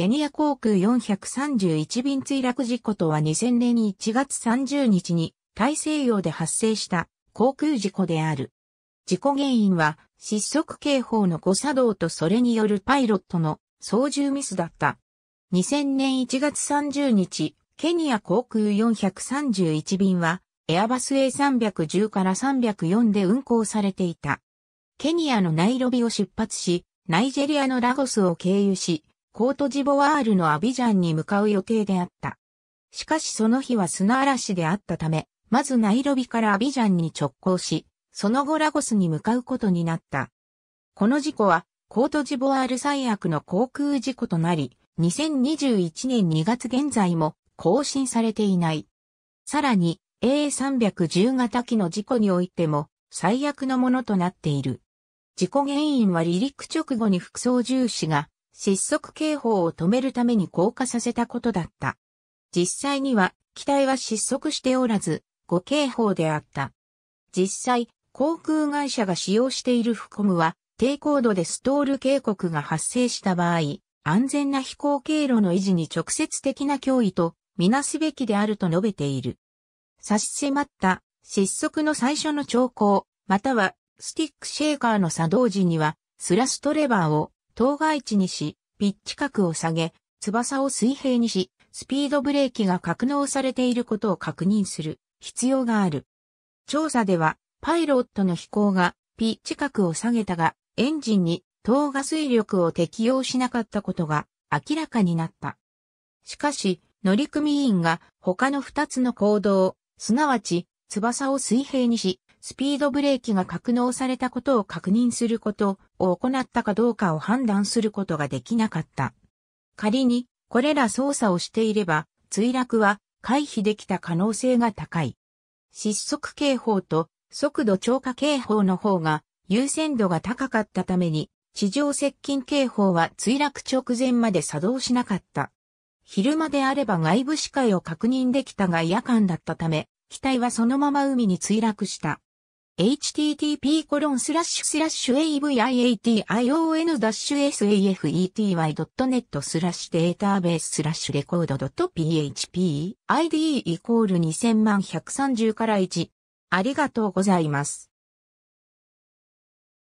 ケニア航空431便墜落事故とは2000年1月30日に大西洋で発生した航空事故である。事故原因は失速警報の誤作動とそれによるパイロットの操縦ミスだった。2000年1月30日、ケニア航空431便はエアバス A310 から304で運航されていた。ケニアのナイロビを出発し、ナイジェリアのラゴスを経由し、コートジボワールのアビジャンに向かう予定であった。しかしその日は砂嵐であったため、まずナイロビからアビジャンに直行し、その後ラゴスに向かうことになった。この事故は、コートジボワール最悪の航空事故となり、2021年2月現在も更新されていない。さらに、A310 型機の事故においても、最悪のものとなっている。事故原因は離陸直後に副操縦士が失速警報を止めるために降下させたことだった。実際には、機体は失速しておらず、誤警報であった。実際、航空会社が使用しているフコムは、低高度でストール警告が発生した場合、安全な飛行経路の維持に直接的な脅威とみなすべきであると述べている。差し迫った失速の最初の兆候、またはスティックシェーカーの作動時には、スラストレバーを当該地にし、ピッチ角を下げ、翼を水平にし、スピードブレーキが格納されていることを確認する必要がある。調査では、パイロットの飛行がピッチ角を下げたが、エンジンに等が水力を適用しなかったことが明らかになった。しかし、乗組員が他の2つの行動、すなわち翼を水平にし、スピードブレーキが格納されたことを確認することを行ったかどうかを判断することができなかった。仮に、これら操作をしていれば、墜落は回避できた可能性が高い。失速警報と速度超過警報の方が優先度が高かったために、地上接近警報は墜落直前まで作動しなかった。昼間であれば外部視界を確認できたが夜間だったため、機体はそのまま海に墜落した。http://aviation-safety.net スラッシュデータベーススラッシュレコード .php ID イコール2 1 3 0から1ありがとうございます。